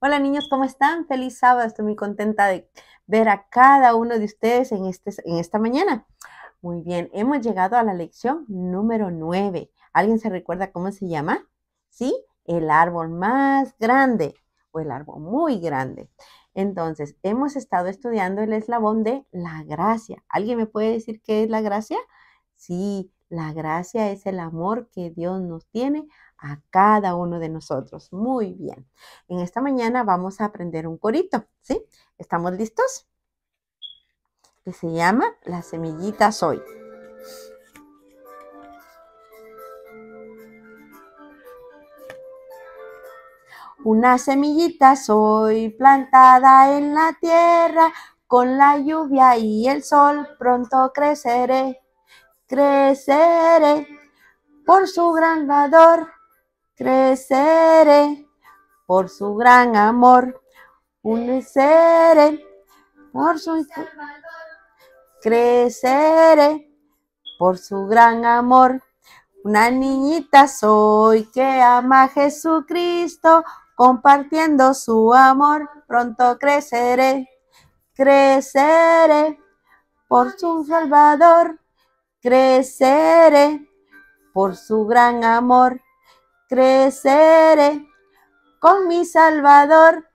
Hola niños, ¿cómo están? Feliz sábado, estoy muy contenta de ver a cada uno de ustedes en, este, en esta mañana. Muy bien, hemos llegado a la lección número 9. ¿Alguien se recuerda cómo se llama? Sí, el árbol más grande o el árbol muy grande. Entonces, hemos estado estudiando el eslabón de la gracia. ¿Alguien me puede decir qué es la gracia? Sí, la gracia es el amor que Dios nos tiene a cada uno de nosotros. Muy bien. En esta mañana vamos a aprender un corito, ¿sí? ¿Estamos listos? Que se llama La semillita soy. Una semillita soy plantada en la tierra, con la lluvia y el sol pronto creceré, creceré por su gran valor creceré por su gran amor, uneceré por su creceré por su gran amor. Una niñita soy que ama a Jesucristo, compartiendo su amor, pronto creceré, creceré por su Salvador, creceré por su gran amor creceré con mi Salvador,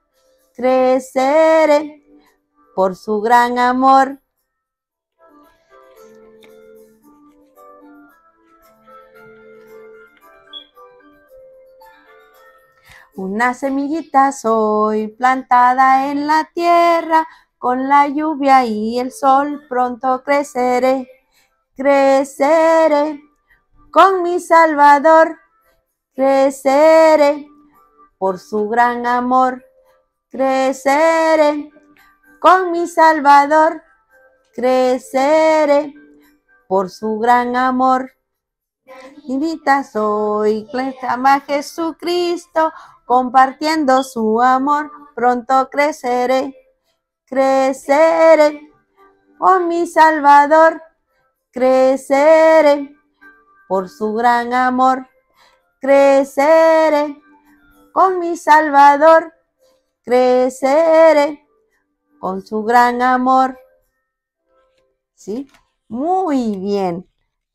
creceré por su gran amor. Una semillita soy plantada en la tierra, con la lluvia y el sol pronto creceré, creceré con mi Salvador, creceré, por su gran amor, creceré, con mi Salvador, creceré, por su gran amor. Invita soy, clama Jesucristo, compartiendo su amor, pronto creceré, creceré, con mi Salvador, creceré, por su gran amor creceré con mi Salvador, creceré con su gran amor. ¿Sí? Muy bien.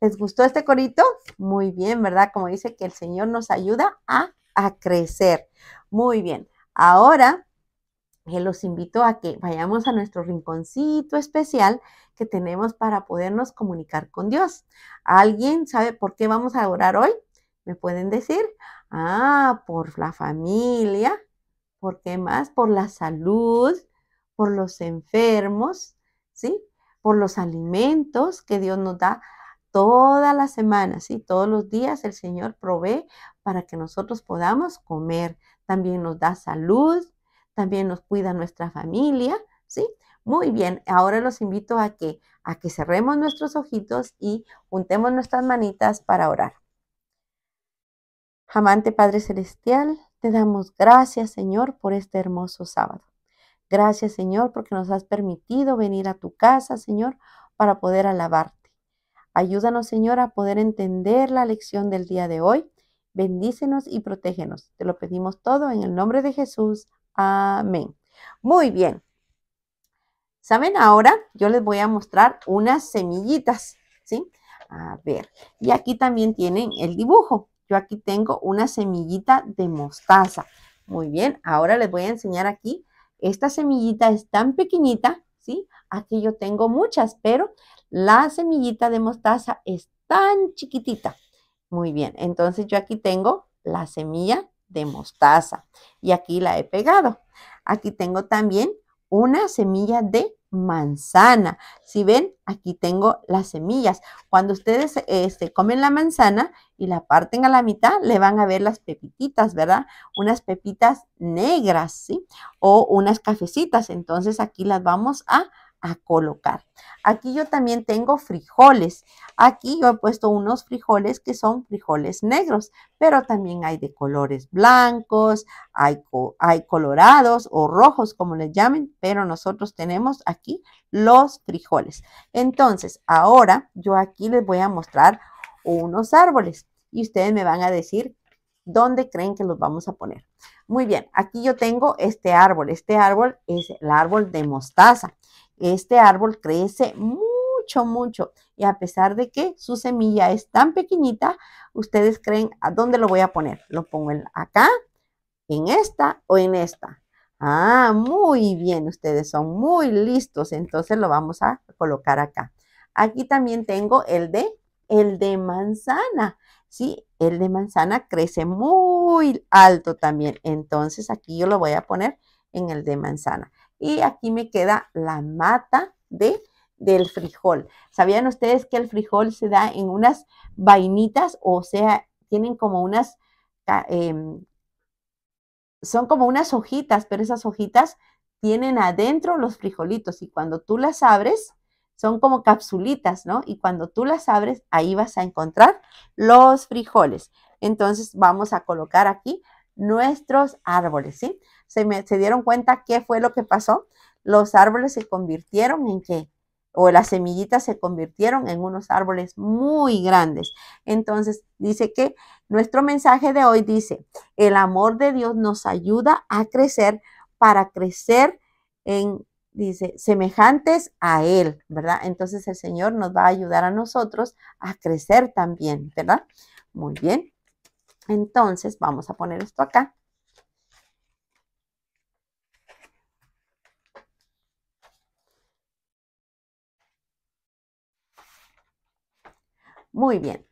¿Les gustó este corito? Muy bien, ¿verdad? Como dice que el Señor nos ayuda a, crecer. Muy bien. Ahora eh, los invito a que vayamos a nuestro rinconcito especial que tenemos para podernos comunicar con Dios. ¿Alguien sabe por qué vamos a orar hoy? Me pueden decir, ah, por la familia, ¿por qué más? Por la salud, por los enfermos, ¿sí? Por los alimentos que Dios nos da todas las semanas, ¿sí? Todos los días el Señor provee para que nosotros podamos comer. También nos da salud, también nos cuida nuestra familia, ¿sí? Muy bien, ahora los invito a que, a que cerremos nuestros ojitos y juntemos nuestras manitas para orar. Amante Padre Celestial, te damos gracias, Señor, por este hermoso sábado. Gracias, Señor, porque nos has permitido venir a tu casa, Señor, para poder alabarte. Ayúdanos, Señor, a poder entender la lección del día de hoy. Bendícenos y protégenos. Te lo pedimos todo en el nombre de Jesús. Amén. Muy bien. Saben, ahora yo les voy a mostrar unas semillitas, ¿sí? A ver, y aquí también tienen el dibujo. Yo aquí tengo una semillita de mostaza. Muy bien, ahora les voy a enseñar aquí. Esta semillita es tan pequeñita, ¿sí? Aquí yo tengo muchas, pero la semillita de mostaza es tan chiquitita. Muy bien, entonces yo aquí tengo la semilla de mostaza y aquí la he pegado. Aquí tengo también una semilla de manzana. Si ven, aquí tengo las semillas. Cuando ustedes este, comen la manzana y la parten a la mitad, le van a ver las pepitas ¿verdad? Unas pepitas negras, ¿sí? O unas cafecitas. Entonces aquí las vamos a a colocar. Aquí yo también tengo frijoles. Aquí yo he puesto unos frijoles que son frijoles negros, pero también hay de colores blancos, hay, hay colorados o rojos, como les llamen, pero nosotros tenemos aquí los frijoles. Entonces, ahora yo aquí les voy a mostrar unos árboles y ustedes me van a decir dónde creen que los vamos a poner. Muy bien, aquí yo tengo este árbol. Este árbol es el árbol de mostaza. Este árbol crece mucho, mucho. Y a pesar de que su semilla es tan pequeñita, ustedes creen, ¿a dónde lo voy a poner? ¿Lo pongo acá, en esta o en esta? Ah, muy bien, ustedes son muy listos. Entonces lo vamos a colocar acá. Aquí también tengo el de, el de manzana. Sí, el de manzana crece muy alto también. Entonces aquí yo lo voy a poner en el de manzana. Y aquí me queda la mata de, del frijol. ¿Sabían ustedes que el frijol se da en unas vainitas? O sea, tienen como unas... Em, son como unas hojitas, pero esas hojitas tienen adentro los frijolitos y cuando tú las abres, son como capsulitas, ¿no? Y cuando tú las abres, ahí vas a encontrar los frijoles. Entonces vamos a colocar aquí nuestros árboles, ¿sí? se, dieron cuenta qué fue lo que pasó. Los árboles se convirtieron en qué? o las semillitas se convirtieron en unos árboles muy grandes. Entonces, dice que nuestro mensaje de hoy dice, el amor de Dios nos ayuda a crecer para crecer en, dice, semejantes a Él, ¿verdad? Entonces el Señor nos va a ayudar a nosotros a crecer también, ¿verdad? Muy bien. Entonces, vamos a poner esto acá. Muy bien.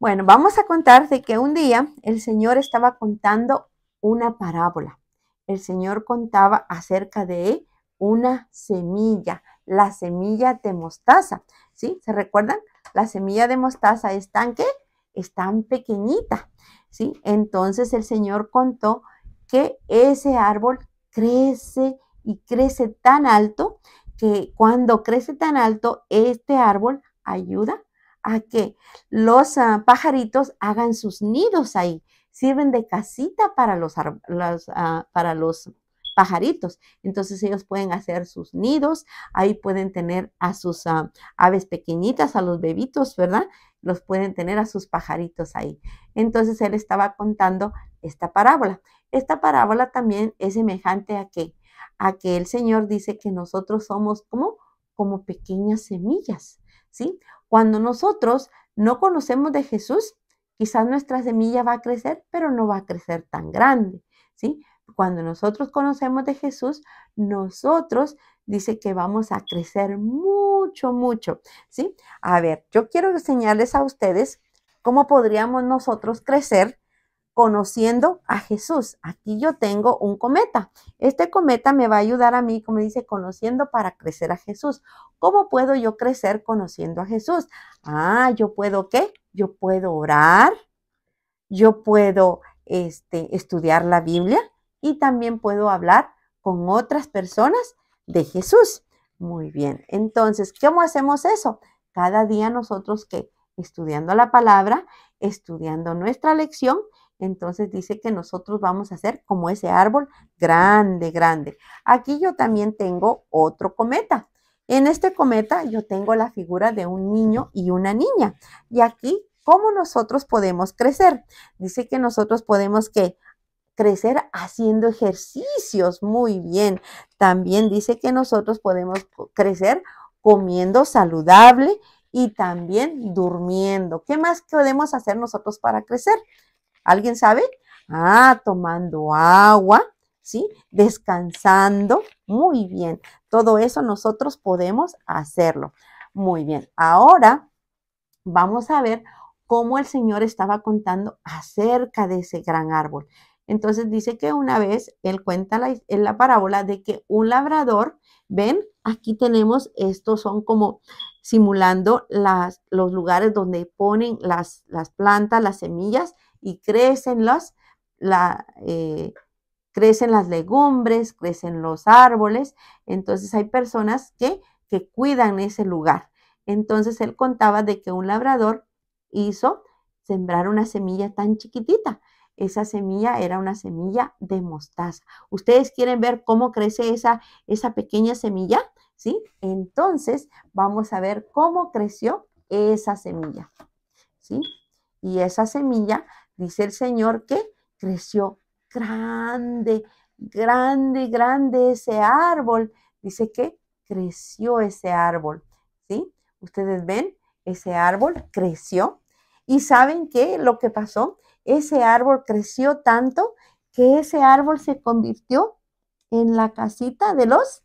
Bueno, vamos a contar de que un día el Señor estaba contando una parábola. El Señor contaba acerca de una semilla, la semilla de mostaza. ¿Sí? ¿Se recuerdan? La semilla de mostaza es tan que es tan pequeñita. ¿Sí? Entonces el Señor contó que ese árbol crece y crece tan alto que cuando crece tan alto, este árbol ayuda a que los ah, pajaritos hagan sus nidos ahí. Sirven de casita para los, ah, para los pajaritos. Entonces ellos pueden hacer sus nidos, ahí pueden tener a sus ah, aves pequeñitas, a los bebitos, ¿verdad? Los pueden tener a sus pajaritos ahí. Entonces él estaba contando esta parábola. Esta parábola también es semejante a que, a que el Señor dice que nosotros somos como, como pequeñas semillas. Cuando nosotros no conocemos de Jesús, quizás nuestra semilla va a crecer, pero no va a crecer tan grande, ¿sí? Cuando nosotros conocemos de Jesús, nosotros dice que vamos a crecer mucho, mucho, ¿sí? A ver, yo quiero enseñarles a ustedes cómo podríamos nosotros crecer conociendo a Jesús. Aquí yo tengo un cometa. Este cometa me va a ayudar a mí, como dice, conociendo para crecer a Jesús. ¿Cómo puedo yo crecer conociendo a Jesús? Ah, yo puedo qué? Yo puedo orar, yo puedo este, estudiar la Biblia y también puedo hablar con otras personas de Jesús. Muy bien, entonces, ¿cómo hacemos eso? Cada día nosotros que estudiando la palabra, estudiando nuestra lección, entonces dice que nosotros vamos a ser como ese árbol grande, grande. Aquí yo también tengo otro cometa. En este cometa yo tengo la figura de un niño y una niña. Y aquí, ¿cómo nosotros podemos crecer? Dice que nosotros podemos que crecer haciendo ejercicios. Muy bien. También dice que nosotros podemos crecer comiendo saludable y también durmiendo. ¿Qué más podemos hacer nosotros para crecer? ¿Alguien sabe? Ah, tomando agua, ¿sí? Descansando. Muy bien. Todo eso nosotros podemos hacerlo. Muy bien. Ahora vamos a ver cómo el Señor estaba contando acerca de ese gran árbol. Entonces dice que una vez él cuenta la, en la parábola de que un labrador, ven, aquí tenemos, estos son como simulando las, los lugares donde ponen las, las plantas, las semillas y crecen las, la, eh, crecen las legumbres, crecen los árboles. Entonces hay personas que, que cuidan ese lugar. Entonces él contaba de que un labrador hizo sembrar una semilla tan chiquitita. Esa semilla era una semilla de mostaza. ¿Ustedes quieren ver cómo crece esa, esa pequeña semilla? ¿Sí? Entonces vamos a ver cómo creció esa semilla. ¿Sí? Y esa semilla Dice el Señor que creció grande, grande, grande ese árbol. Dice que creció ese árbol, ¿sí? Ustedes ven, ese árbol creció. Y saben qué? lo que pasó, ese árbol creció tanto que ese árbol se convirtió en la casita de los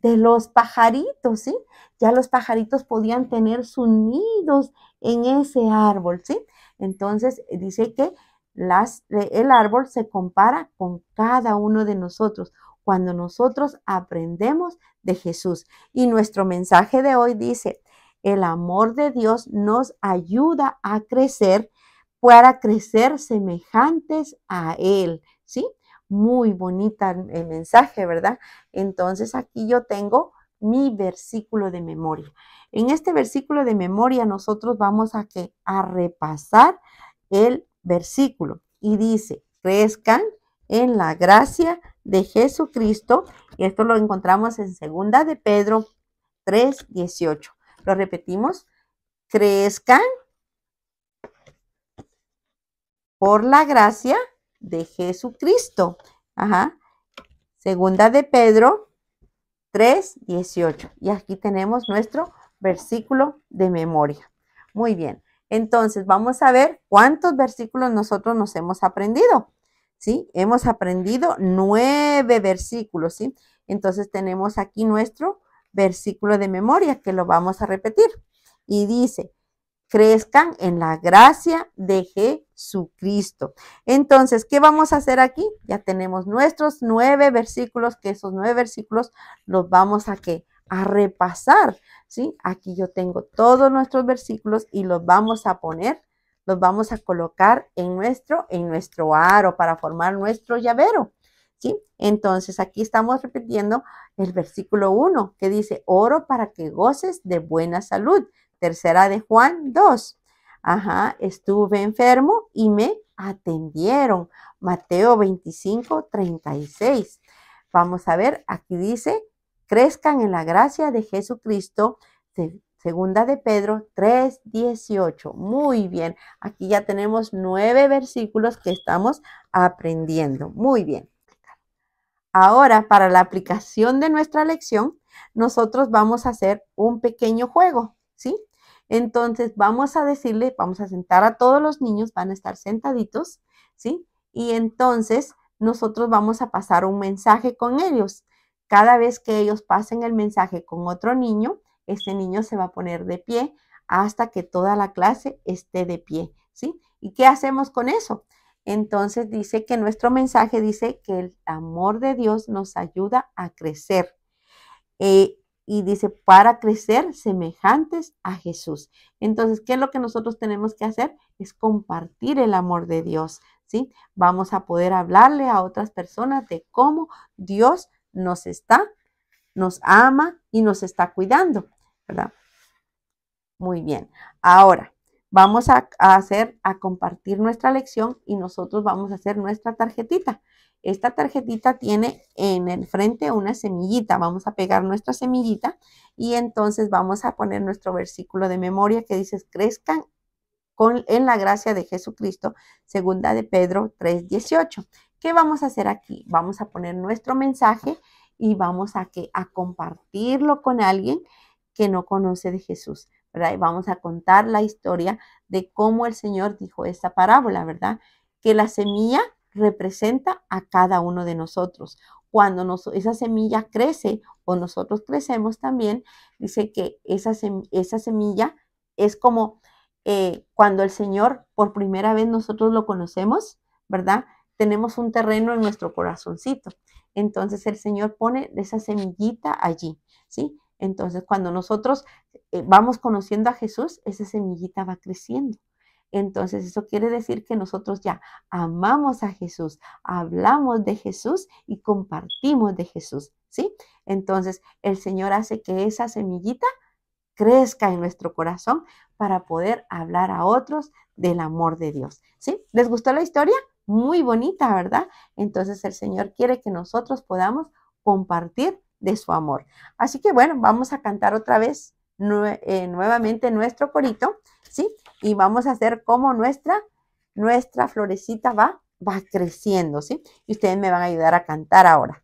de los pajaritos, ¿sí? Ya los pajaritos podían tener sus nidos en ese árbol, ¿sí? Entonces eh, dice que las, eh, el árbol se compara con cada uno de nosotros cuando nosotros aprendemos de Jesús. Y nuestro mensaje de hoy dice, el amor de Dios nos ayuda a crecer para crecer semejantes a Él, ¿sí? Muy bonita el mensaje, ¿verdad? Entonces aquí yo tengo mi versículo de memoria. En este versículo de memoria nosotros vamos a, que, a repasar el versículo y dice, crezcan en la gracia de Jesucristo. Y esto lo encontramos en segunda de Pedro 3, 18. Lo repetimos, crezcan por la gracia de Jesucristo. Ajá. Segunda de Pedro 3, 18. Y aquí tenemos nuestro versículo de memoria. Muy bien. Entonces, vamos a ver cuántos versículos nosotros nos hemos aprendido. ¿Sí? Hemos aprendido nueve versículos, ¿sí? Entonces tenemos aquí nuestro versículo de memoria que lo vamos a repetir. Y dice, crezcan en la gracia de Jesucristo. Entonces, ¿qué vamos a hacer aquí? Ya tenemos nuestros nueve versículos, que esos nueve versículos los vamos a qué? a repasar, ¿sí? Aquí yo tengo todos nuestros versículos y los vamos a poner, los vamos a colocar en nuestro, en nuestro aro para formar nuestro llavero, ¿sí? Entonces aquí estamos repitiendo el versículo 1 que dice, oro para que goces de buena salud. Tercera de Juan 2. Ajá, estuve enfermo y me atendieron. Mateo 25, 36. Vamos a ver, aquí dice, crezcan en la gracia de Jesucristo. Segunda de Pedro 3, 18. Muy bien, aquí ya tenemos nueve versículos que estamos aprendiendo. Muy bien. Ahora, para la aplicación de nuestra lección, nosotros vamos a hacer un pequeño juego, ¿sí? Entonces vamos a decirle, vamos a sentar a todos los niños, van a estar sentaditos, ¿sí? Y entonces nosotros vamos a pasar un mensaje con ellos. Cada vez que ellos pasen el mensaje con otro niño, este niño se va a poner de pie hasta que toda la clase esté de pie, ¿sí? ¿Y qué hacemos con eso? Entonces dice que nuestro mensaje dice que el amor de Dios nos ayuda a crecer. Eh, y dice, para crecer semejantes a Jesús. Entonces, ¿qué es lo que nosotros tenemos que hacer? Es compartir el amor de Dios, ¿sí? Vamos a poder hablarle a otras personas de cómo Dios nos está, nos ama y nos está cuidando, ¿verdad? Muy bien. Ahora, vamos a, hacer, a compartir nuestra lección y nosotros vamos a hacer nuestra tarjetita. Esta tarjetita tiene en el frente una semillita. Vamos a pegar nuestra semillita y entonces vamos a poner nuestro versículo de memoria que dice, crezcan con, en la gracia de Jesucristo, segunda de Pedro 3.18. ¿Qué vamos a hacer aquí? Vamos a poner nuestro mensaje y vamos a, que, a compartirlo con alguien que no conoce de Jesús. vamos a contar la historia de cómo el Señor dijo esta parábola, ¿verdad? Que la semilla representa a cada uno de nosotros. Cuando esa semilla crece o nosotros crecemos también, dice que esa, semilla es como eh, cuando el Señor por primera vez nosotros lo conocemos, ¿verdad? Tenemos un terreno en nuestro corazoncito. Entonces el Señor pone esa semillita allí, ¿sí? Entonces cuando nosotros eh, vamos conociendo a Jesús, esa semillita va creciendo. Entonces eso quiere decir que nosotros ya amamos a Jesús, hablamos de Jesús y compartimos de Jesús, ¿sí? Entonces el Señor hace que esa semillita crezca en nuestro corazón para poder hablar a otros del amor de Dios, ¿sí? ¿Les gustó la historia? Muy bonita, ¿verdad? Entonces el Señor quiere que nosotros podamos compartir de su amor. Así que bueno, vamos a cantar otra vez. Eh, nuevamente nuestro corito, ¿sí? Y vamos a hacer como nuestra, nuestra florecita va, va creciendo, ¿sí? Y ustedes me van a ayudar a cantar ahora.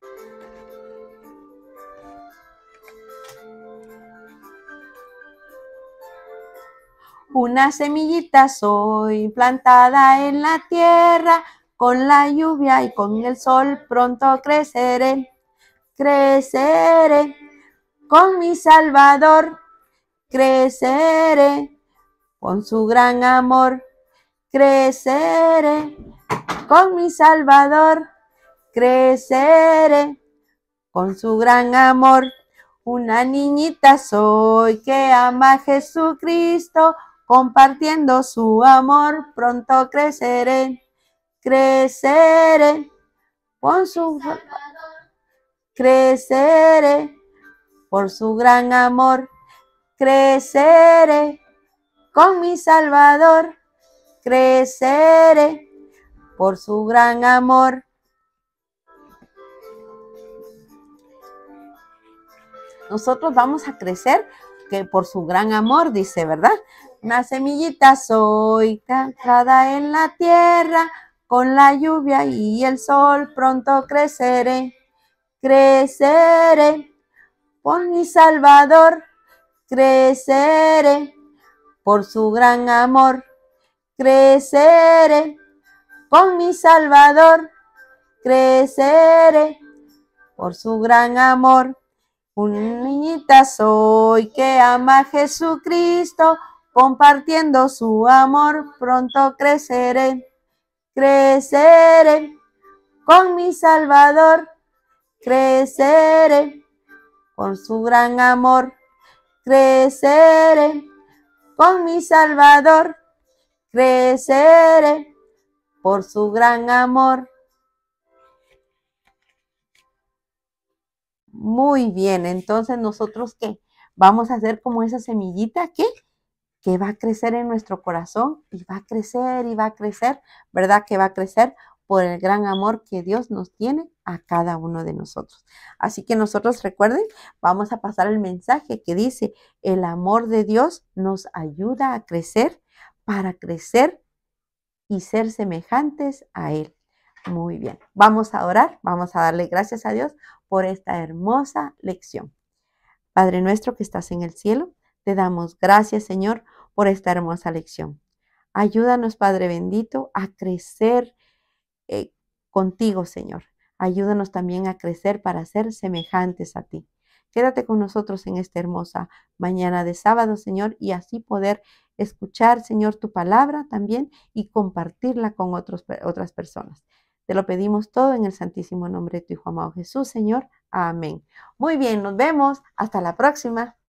Una semillita soy plantada en la tierra, con la lluvia y con el sol pronto creceré, creceré con mi Salvador creceré con su gran amor, creceré con mi Salvador, creceré con su gran amor. Una niñita soy que ama a Jesucristo, compartiendo su amor, pronto creceré, creceré con su Salvador. creceré por su gran amor creceré con mi Salvador, creceré por su gran amor. Nosotros vamos a crecer que por su gran amor, dice, ¿verdad? Una semillita soy cantada en la tierra, con la lluvia y el sol pronto creceré, creceré por mi Salvador, creceré por su gran amor, creceré con mi Salvador, creceré por su gran amor. Unita niñita soy que ama a Jesucristo, compartiendo su amor, pronto creceré, creceré con mi Salvador, creceré por su gran amor creceré con mi Salvador, creceré por su gran amor. Muy bien, entonces nosotros qué? Vamos a hacer como esa semillita aquí, que va a crecer en nuestro corazón y va a crecer y va a crecer, ¿verdad? Que va a crecer por el gran amor que Dios nos tiene a cada uno de nosotros. Así que nosotros recuerden, vamos a pasar el mensaje que dice, el amor de Dios nos ayuda a crecer para crecer y ser semejantes a Él. Muy bien, vamos a orar, vamos a darle gracias a Dios por esta hermosa lección. Padre nuestro que estás en el cielo, te damos gracias Señor por esta hermosa lección. Ayúdanos Padre bendito a crecer eh, contigo, Señor. Ayúdanos también a crecer para ser semejantes a ti. Quédate con nosotros en esta hermosa mañana de sábado, Señor, y así poder escuchar, Señor, tu palabra también y compartirla con otras personas. Te lo pedimos todo en el santísimo nombre de tu Hijo amado Jesús, Señor. Amén. Muy bien, nos vemos. Hasta la próxima.